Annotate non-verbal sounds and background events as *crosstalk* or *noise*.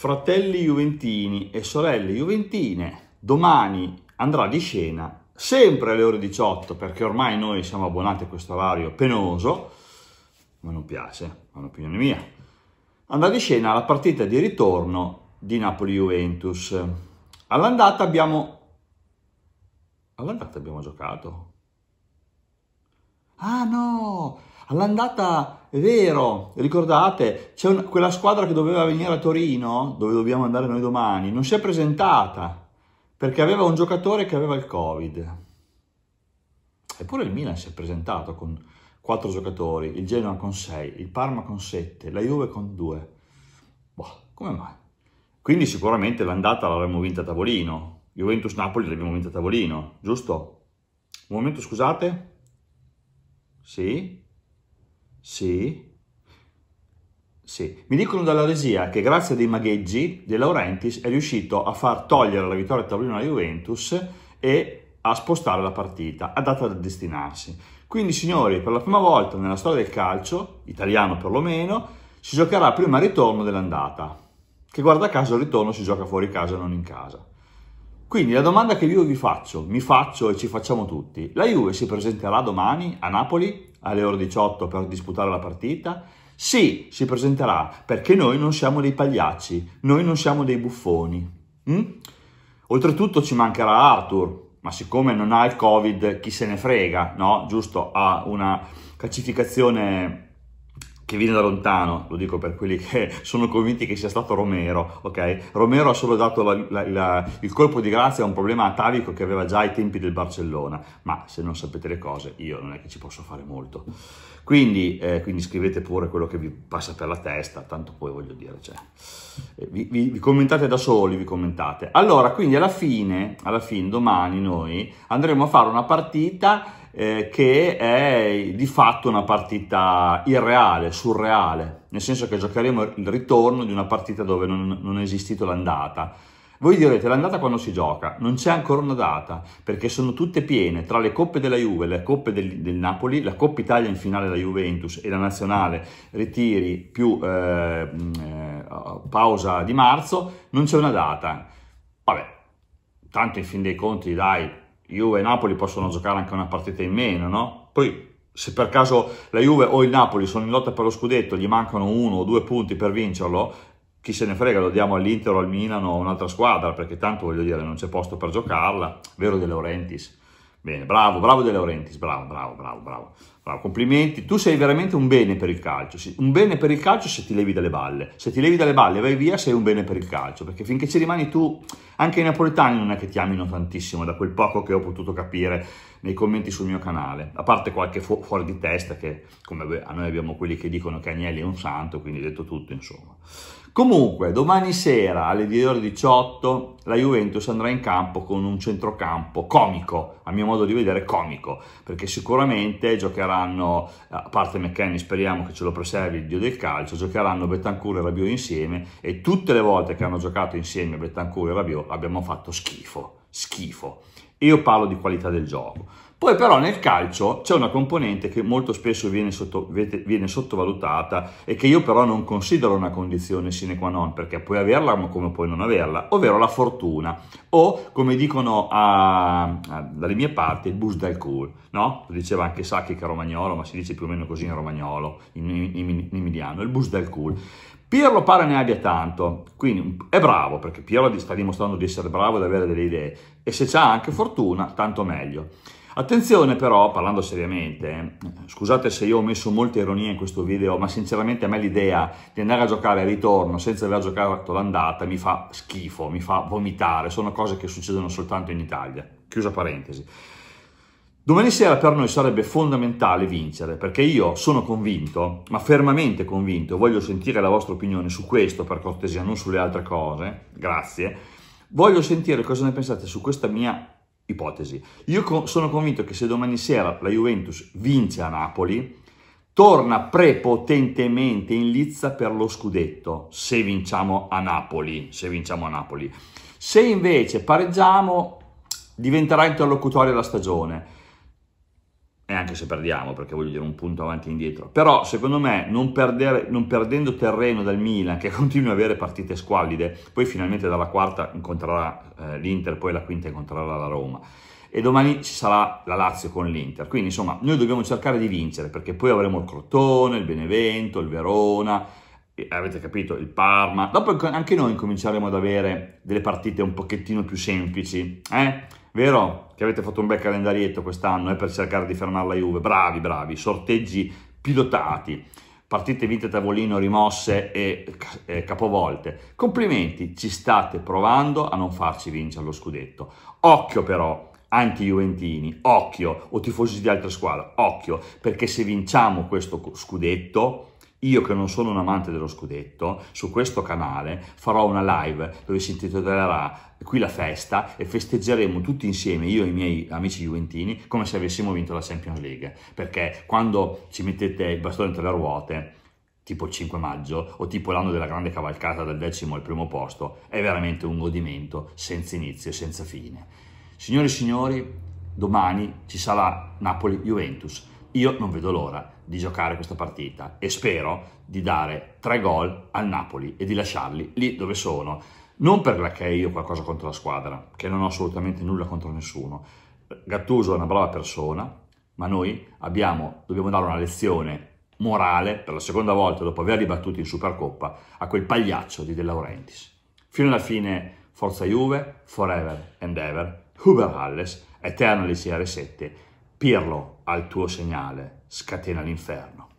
fratelli juventini e sorelle juventine, domani andrà di scena sempre alle ore 18 perché ormai noi siamo abbonati a questo orario penoso, ma non piace, è un'opinione mia. Andrà di scena la partita di ritorno di Napoli-Juventus. All'andata abbiamo... All'andata abbiamo giocato. Ah no! All'andata è vero, ricordate, c'è un, quella squadra che doveva venire a Torino, dove dobbiamo andare noi domani, non si è presentata perché aveva un giocatore che aveva il Covid. Eppure il Milan si è presentato con quattro giocatori, il Genoa con sei, il Parma con sette, la Juve con due. Boh, come mai? Quindi sicuramente l'andata l'avremmo vinta a tavolino. Juventus-Napoli l'abbiamo vinta a tavolino, giusto? Un momento, scusate. Sì? Sì. Sì. Mi dicono dalla regia che grazie a dei magheggi De Laurentiis è riuscito a far togliere la vittoria al tavolino alla Juventus e a spostare la partita, a data da destinarsi. Quindi signori, per la prima volta nella storia del calcio, italiano perlomeno, si giocherà prima il ritorno dell'andata, che guarda caso il ritorno si gioca fuori casa e non in casa. Quindi la domanda che io vi faccio, mi faccio e ci facciamo tutti, la Juve si presenterà domani a Napoli? alle ore 18 per disputare la partita? Sì, si presenterà, perché noi non siamo dei pagliacci, noi non siamo dei buffoni. Mm? Oltretutto ci mancherà Arthur, ma siccome non ha il Covid, chi se ne frega, no? Giusto, ha una calcificazione che viene da lontano, lo dico per quelli che *laughs* sono convinti che sia stato Romero, ok? Romero ha solo dato la, la, la, il colpo di grazia a un problema atavico che aveva già ai tempi del Barcellona, ma se non sapete le cose io non è che ci posso fare molto. Quindi, eh, quindi scrivete pure quello che vi passa per la testa, tanto poi voglio dire, cioè, eh, vi, vi, vi, commentate da soli, vi commentate. Allora, quindi alla fine, alla fine, domani noi andremo a fare una partita eh, che è di fatto una partita irreale, surreale, nel senso che giocheremo il ritorno di una partita dove non, non è esistito l'andata. Voi direte l'andata quando si gioca, non c'è ancora una data, perché sono tutte piene, tra le coppe della Juve, le coppe del, del Napoli, la Coppa Italia in finale della Juventus e la Nazionale, ritiri più eh, eh, pausa di marzo, non c'è una data. Vabbè, tanto in fin dei conti dai, Juve e Napoli possono giocare anche una partita in meno, no? Poi se per caso la Juve o il Napoli sono in lotta per lo scudetto, gli mancano uno o due punti per vincerlo, chi se ne frega, lo diamo all'Inter o al Milano o a un'altra squadra, perché tanto voglio dire non c'è posto per giocarla, vero De Laurentiis? Bene, bravo, bravo De Laurentiis, bravo, bravo, bravo, bravo, bravo, complimenti. Tu sei veramente un bene per il calcio, un bene per il calcio se ti levi dalle balle, se ti levi dalle balle e vai via sei un bene per il calcio, perché finché ci rimani tu, anche i napoletani non è che ti amino tantissimo, da quel poco che ho potuto capire nei commenti sul mio canale, a parte qualche fu- fuori di testa che, come a noi abbiamo quelli che dicono che Agnelli è un santo, quindi detto tutto, insomma. Comunque, domani sera alle 10 ore 18 la Juventus andrà in campo con un centrocampo comico, a mio modo di vedere comico, perché sicuramente giocheranno, a parte McKenny, speriamo che ce lo preservi il dio del calcio, giocheranno Betancourt e Rabiot insieme e tutte le volte che hanno giocato insieme Betancourt e Rabiot abbiamo fatto schifo, schifo. Io parlo di qualità del gioco. Poi però nel calcio c'è una componente che molto spesso viene, sotto, viene, sottovalutata e che io però non considero una condizione sine qua non, perché puoi averla ma come puoi non averla, ovvero la fortuna, o come dicono a, a, dalle mie parti, il bus del cool, no? Lo diceva anche Sacchi che è romagnolo, ma si dice più o meno così in romagnolo, in, in, in, emiliano, il bus del cool. Pirlo pare ne abbia tanto, quindi è bravo perché Pirlo sta dimostrando di essere bravo e di avere delle idee e se c'ha anche fortuna tanto meglio. Attenzione però, parlando seriamente, scusate se io ho messo molta ironia in questo video, ma sinceramente a me l'idea di andare a giocare al ritorno senza aver giocato l'andata mi fa schifo, mi fa vomitare, sono cose che succedono soltanto in Italia. Chiusa parentesi. Domani sera per noi sarebbe fondamentale vincere, perché io sono convinto, ma fermamente convinto, voglio sentire la vostra opinione su questo per cortesia, non sulle altre cose, grazie. Voglio sentire cosa ne pensate su questa mia ipotesi. Io co- sono convinto che se domani sera la Juventus vince a Napoli, torna prepotentemente in lizza per lo scudetto, se vinciamo a Napoli, se vinciamo a Napoli. Se invece pareggiamo, diventerà interlocutoria la stagione e anche se perdiamo, perché voglio dire un punto avanti e indietro, però secondo me non, perdere, non perdendo terreno dal Milan, che *laughs* continua ad avere partite squallide, poi finalmente dalla quarta incontrerà eh, l'Inter, poi la quinta incontrerà la Roma, e domani ci sarà la Lazio con l'Inter, quindi insomma noi dobbiamo cercare di vincere, perché poi avremo il Crotone, il Benevento, il Verona, avete capito, il Parma, dopo anche noi incominceremo ad avere delle partite un pochettino più semplici, eh? vero? Che avete fatto un bel calendarietto quest'anno eh, per cercare di fermare la Juve, bravi, bravi, sorteggi pilotati, partite vinte a tavolino rimosse e, e capovolte. Complimenti, ci state provando a non farci vincere lo scudetto. Occhio però, anche Juventini, occhio, o tifosi di altre squadre, occhio, perché se vinciamo questo scudetto io che non sono un amante dello scudetto, su questo canale farò una live dove si intitolerà Qui la festa e festeggeremo tutti insieme, io e i miei amici juventini, come se avessimo vinto la Champions League. Perché quando ci mettete il bastone tra le ruote, tipo 5 maggio o tipo l'anno della grande cavalcata dal decimo al primo posto, è veramente un godimento senza inizio e senza fine. Signori e signori, domani ci sarà Napoli-Juventus io non vedo l'ora di giocare questa partita e spero di dare tre gol al Napoli e di lasciarli lì dove sono. Non per perché io ho qualcosa contro la squadra, che non ho assolutamente nulla contro nessuno. Gattuso è una brava persona, ma noi abbiamo, dobbiamo dare una lezione morale per la seconda volta dopo averli battuti in Supercoppa a quel pagliaccio di De Laurentiis. Fino alla fine Forza Juve, Forever and Ever, Huber Halles, Eternally CR7 Pirlo al tuo segnale scatena l'inferno.